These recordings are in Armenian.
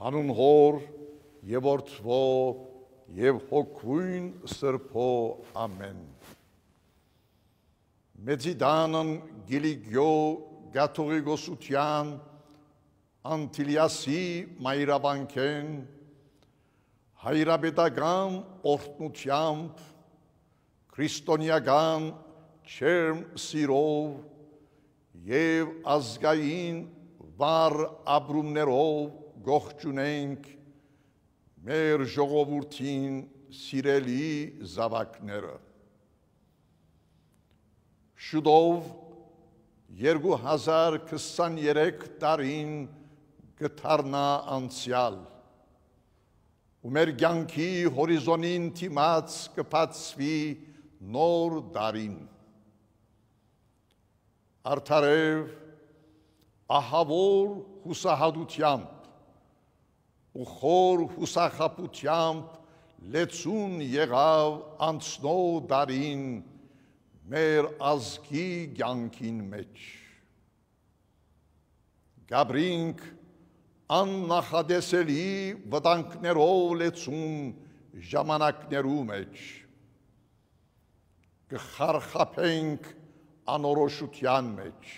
Հանուն հոր եւ որդվո եւ հոգույն սրբո ամեն։ Մեծիդանն գիլիգյո գաթողիկոսության անտիլիասի մայրաբանքեն հայրապետական օրտնությամբ քրիստոնեական չեմ սիրով եւ ազգային վար ապրումներով գողջունենք մեր ժողովրդին սիրելի զավակները շուտով 2023 տարին գտարնա անցյալ ու մեր կյանքի հորիզոնին թիմած կփածվի նոր դարին արդարև ահավոր հուսահատությամբ ու խոր հուսախապությամբ լեցուն եղավ անցնող դարին մեր ազգի կյանքին մեջ։ Գաբրինք աննախադեսելի վտանքներով լեցուն ժամանակներու մեջ։ Կխարխապենք անորոշության մեջ։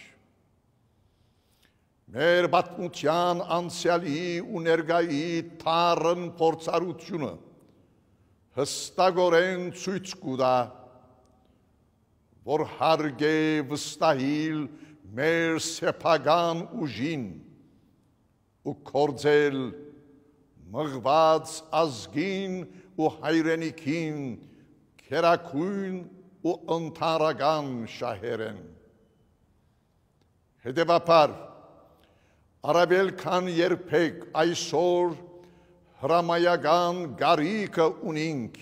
Մեր բացմության անցյալի ու ներգայի թարն փորձառությունը հստակորեն ցույց կտա, որ հարգ է վստահիլ մեր սեփական ուժին ու կորձել մղված ազգին ու հայրենիքին քերակույն ու ընթարական շահերեն։ Հետևաբար արաբել քան երբեք այսօր հրամայական գարիկը ունինք։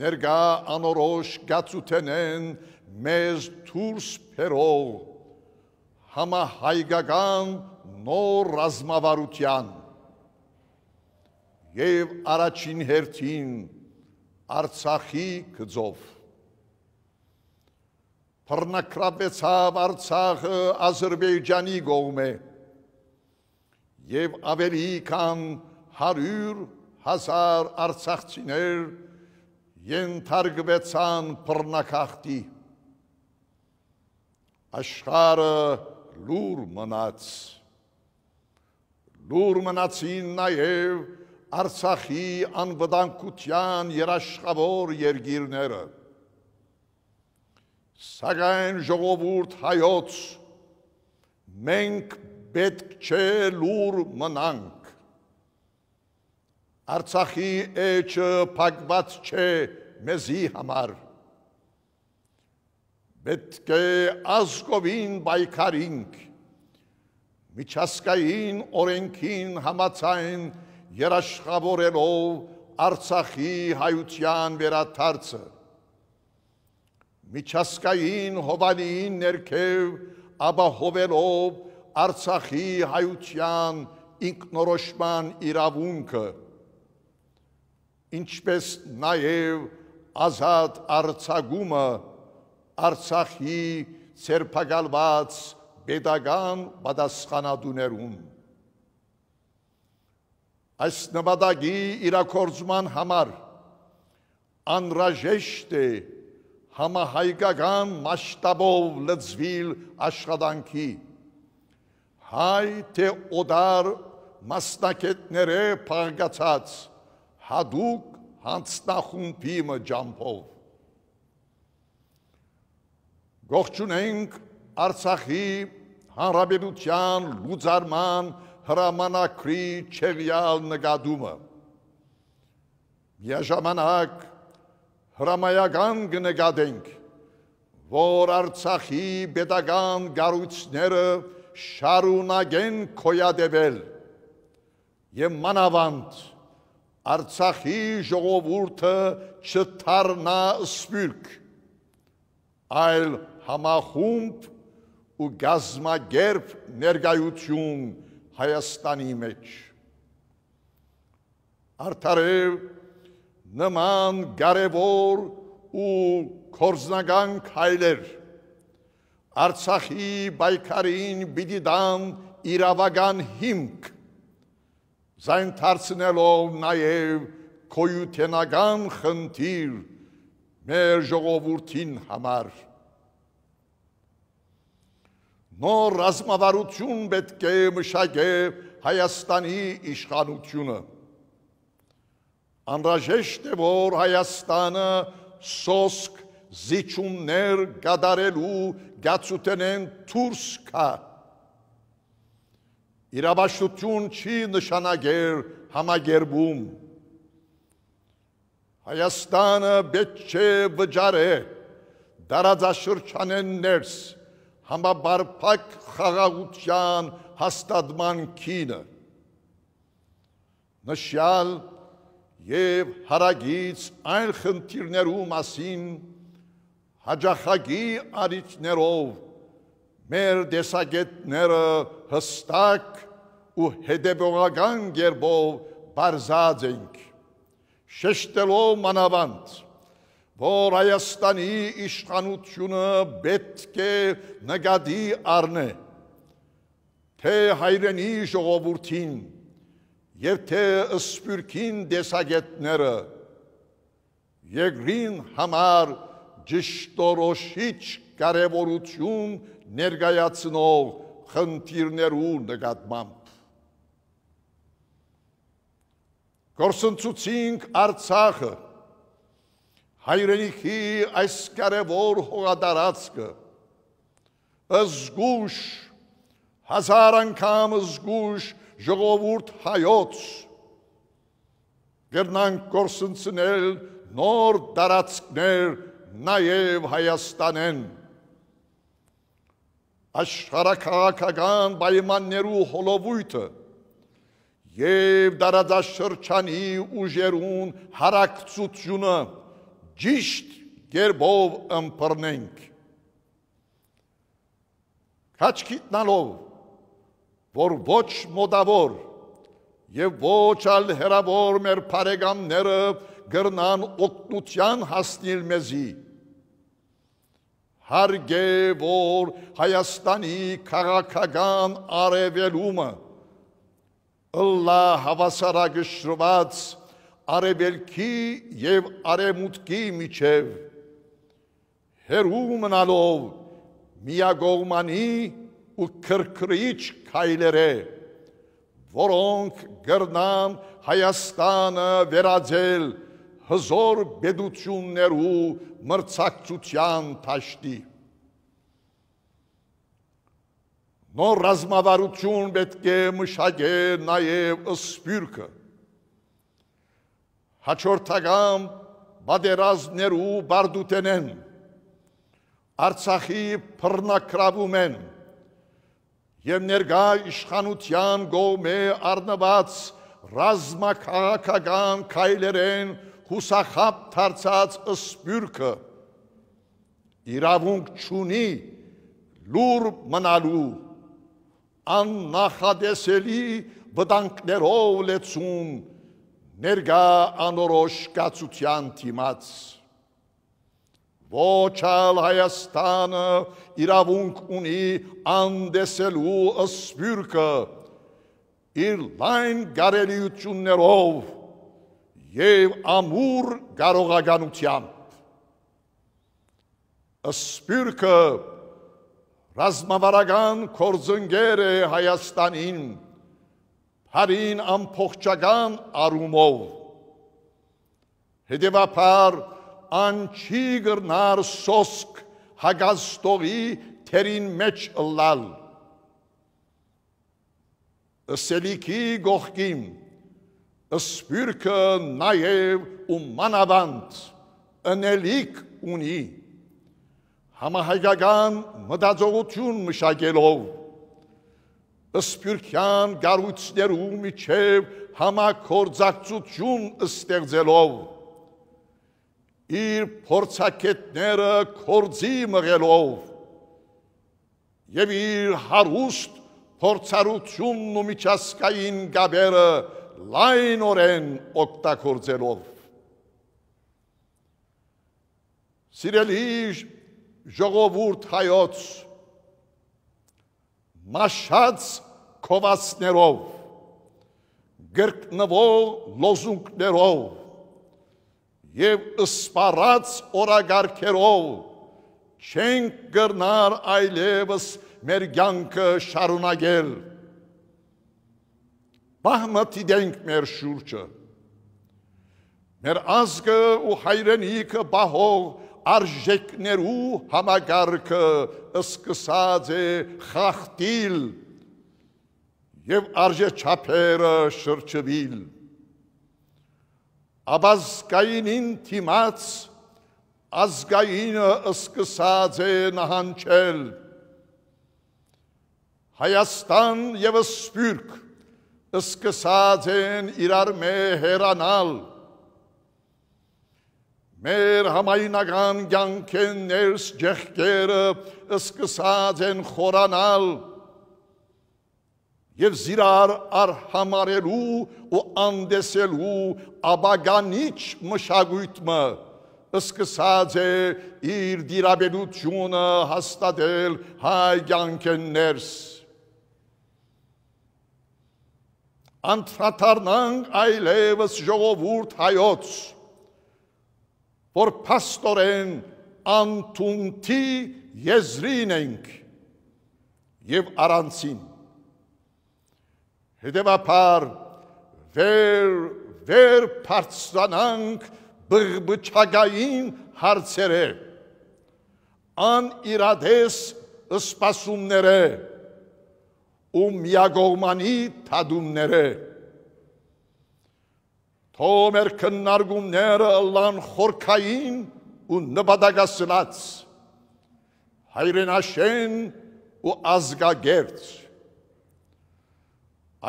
Ներգա անորոշ գացութենեն մեզ թուրս փերող համահայգական նոր ռազմավարության։ Եվ առաջին հերթին Արցախի գծով։ Փռնակրաբեցավ Արցախը Ադրբեջանի գողմե եւ ավելի քան 100.000 արցախցիներ ենթարկվեցան փռնակախտի։ Աշխարը լուր մնաց։ Լուր մնացին նաեւ Արցախի անվտանգության երաշխավոր երկիրները։ Սակայն ժողովուրդ հայոց մենք պետք չէ լուր մնանք։ Արցախի էջը փակված չէ մեզի համար։ Պետք է ազգովին պայքարինք միջազգային օրենքին համաձայն երաշխավորելով Արցախի հայության վերաթարցը միջազգային հովանին ներքև ապահովելով Արցախի հայության ինքնորոշման իրավունքը ինչպես նաև ազատ Արցագումը Արցախի ցերփակալված pedagan badaskanadun erun. Այս նպատակի իրակորձման համար անրաժեշտ է համահայկական մասշտաբով լծվիլ աշխատանքի հայ թե օդար մասնակետները փաղկացած հադուկ հանցնախումբի մջամփով գողջունենք Արցախի հանրապետության լուծարման հրամանակրի չեղյալ նկադումը։ Միաժամանակ հրամայական գնկադենք, որ արցախի պետական գարուցները շարունագեն կոյադևել և մանավանդ արցախի ժողովուրդը չթարնա սպյուլք, այլ համախումբ ու գազմագերբ ներգայություն ներգայություն Հայաստանի մեջ։ Արդարև նման գարևոր ու կորզնական քայլեր Արցախի բայկարին պիտի դան իրավական հիմք զայն դարձնելով նաև կոյութենական խնդիր մեր ժողովրդին համար նոր ռազմավարություն պետք է մշակե Հայաստանի իշխանությունը։ Անրաժեշտ է, որ Հայաստանը սոսկ զիջումներ գադարելու գացուտենեն թուրս կա։ Իրավաշտություն չի նշանագեր համագերբում։ Հայաստանը պետք չէ վճարե դարաձաշրջանեն ներս համաբարփակ խաղաղության հաստատման քինը նշյալ եւ հարագից այլ խնդիրներու մասին հաջախագի արիչներով մեր դեսագետները հստակ ու հետևողական գերբով բարձած ենք շեշտելով մանավանդ որ Հայաստանի իշխանությունը պետք է նկատի առնե, թե հայրենի ժողովուրդին և թե սպյուրքին դեսագետները եգրին համար ճշտորոշիչ կարևորություն ներգայացնող խնդիրներու նկատմամբ։ Կորսնցուցինք արցախը հայրենիքի այս կարևոր հողատարածքը զգուշ հազար անգամ զգուշ ժողովուրդ հայոց գերնանք կորսնցնել նոր տարածքներ նաև Հայաստանեն աշխարհակաղակական պայմաններու հոլովույթը եւ դարաձաշրջանի ուժերուն հարակցությունը ճիշտ կերպով ըմբռնենք։ Քաչքիտնալով, որ ոչ մոդավոր եւ ոչ ալ հերավոր մեր բարեկամները գրնան օգնության հասնել մեզի։ Հարգե որ Հայաստանի քաղաքական արևելումը ըլլա հավասարակշռված արևելքի եւ արևմուտքի միջև հերու մնալով միագողմանի ու քրքրիչ քայլերը որոնք գրնան Հայաստանը վերաձել հզոր բեդություններու մրցակցության ճաշտի նոր ռազմավարություն պետք է մշակել նաև սպյուրքը հաջորդական բادرազներու բարդուտենեն Արցախի բռնակրավում են եւ ներկա իշխանության գոմե արնված ռազմակաղակական քայլերեն հուսախապ դարձած սպյուրքը իրավունք չունի լուր մնալու աննախադեսելի վտանգներով լեցուն ներգա անորոշ կացության թիմած ոչալ Հայաստանը իրավունք ունի անդեսելու ըսպյուրքը իր լայն գարելիություններով և ամուր գարողագանությամբ։ Ասպյուրքը ռազմավարական կործնգեր է Հայաստանին, Փարին ամփոխճական արումով Հետևաբար անչի գրնար սոսկ հագաստողի թերին մեջ լալ։ Սելիքի գողքին սպյուրքը նաև ու մանավանդ ընելիք ունի։ Համահայգական մտածողություն մշակելով սպյուրքյան գարույցներու միջև համակործակցություն ստեղծելով իր փորձակետները կորձի մղելով եւ իր հարուստ փորձառությունն ու միջազգային գաբերը լայնորեն օգտագործելով Սիրելի ժողովուրդ հայոց մաշած կովասներով, գրկնվող լոզունքներով և ըսպարած օրագարքերով չենք գրնար այլևս մեր գյանքը շարունագել։ Բահմը տիդենք մեր շուրջը, մեր ազգը ու հայրենիքը բահող արժեքներու համագարքը սկսած է խախտիլ եւ արժեչափերը շրջվել աբազկայինին թիմած ազգայինը սկսած է նահանջել Հայաստան եւս սպյուրք սկսած են իրար մե հերանալ Մեր համայնական կյանքեն ներս ջեղկերը սկսած են խորանալ եւ զիրար արհամարելու ու անդեսելու աբագանիչ մշակույթը սկսած է իր դիրաբերությունը հաստատել հայ կյանքներս անտրատարնանք այլևս ժողովուրդ հայոց որ փաստորեն անտունթի եզրին ենք եւ առանցին հետեւաբար վեր վեր բարձրանանք բղբճագային հարցերը անիրադես սպասումները ու միագողմանի թադումները Թո մեր քննարկումները Ալլան խորքային ու նպատակասլաց հայրենաշեն ու ազգագերց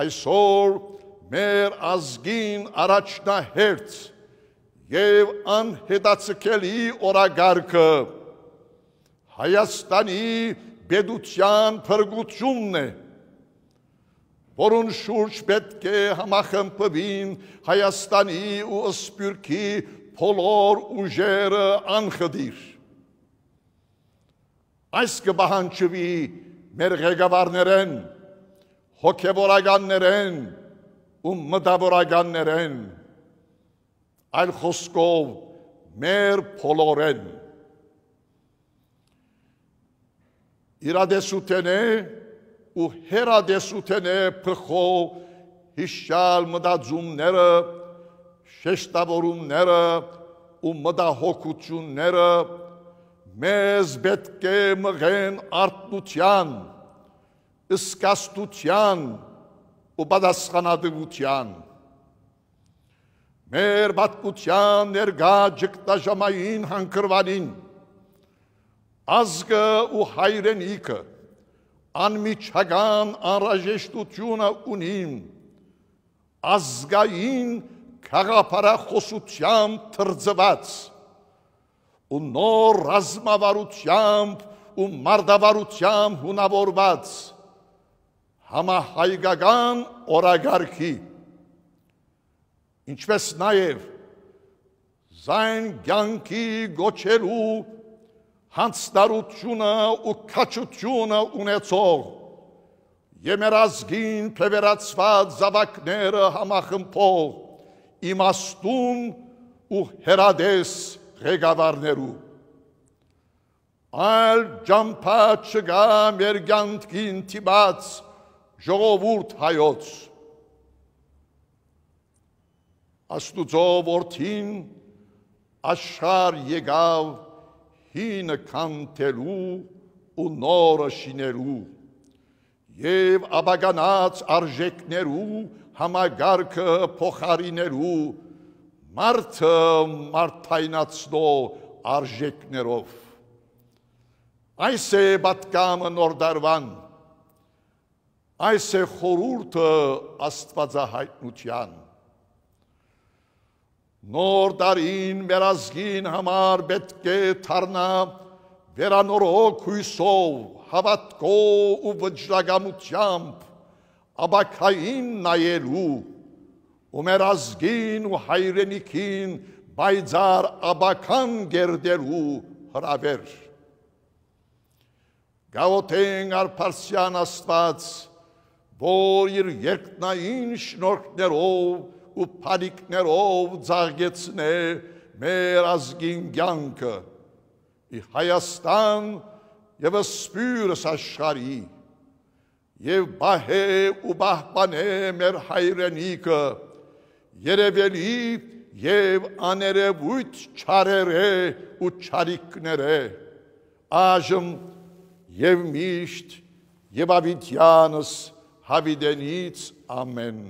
այսօր մեր ազգին առաջնահերց եւ անհետացկելի օրագարկը Հայաստանի պետության փրկությունն է որուն շուրջ պետք է համախմբվին Հայաստանի ու Սփյուռքի բոլոր ուժերը անխդիր։ Այս կբահանջվի մեր ղեկավարներեն, հոգևորականներեն ու մտավորականներեն, այլ խոսքով մեր բոլորեն։ Իրադեսութենե ու հերադեսութեն է փխո հիշալ մտածումները, շեշտավորումները ու մտահոգությունները մեզ պետք է մղեն արտնության, սկաստության ու պատասխանատվության։ Մեր բատկության ներգա ճգտաժամային հանքրվանին ազգը ու հայրենիքը անմիջական անրաժեշտությունը ունիմ, ազգային կաղապարախոսությամբ թրձված, ու նոր ռազմավարությամբ ու մարդավարությամբ հունավորված, համահայգական օրագարքի, ինչպես նաև զայն գյանքի գոչելու հանցնարությունը ու քաչությունը ունեցող Եմերազգին փևերացված զավակները համախմբող իմաստուն ու հերադես ղեկավարներու այլ ջամփա չգա մեր գանքին տիբաց ժողովուրդ հայոց աստուծո որդին աշխար եկավ հինը կանթելու ու նորը շիներու եւ աբագանած արժեքներու համագարքը փոխարիներու մարդը մարդայնացնո արժեքներով այս է բատկամը նոր դարվան այս է խորուրդը աստվածահայտնության Նոր տարին վերազգին համար պետք է թարնա վերանորոք հույսով, հավատքով ու վճռագամությամբ աբակային նայելու ու մեր ազգին ու հայրենիքին բայձար աբական գերդելու հրավեր։ Գավոթեն արպարսյան աստված, որ իր երկնային շնորքներով ու փարիկներով ծաղկեցներ մեր ազգին կյանքը ի Հայաստան եւ սպյուրս աշխարհի եւ բահե ու բահբանե մեր հայրենիքը երևելի եւ աներևույթ չարերե ու չարիկներե աժմ եւ միշտ եւ ավիդյանս հավիդենից ամեն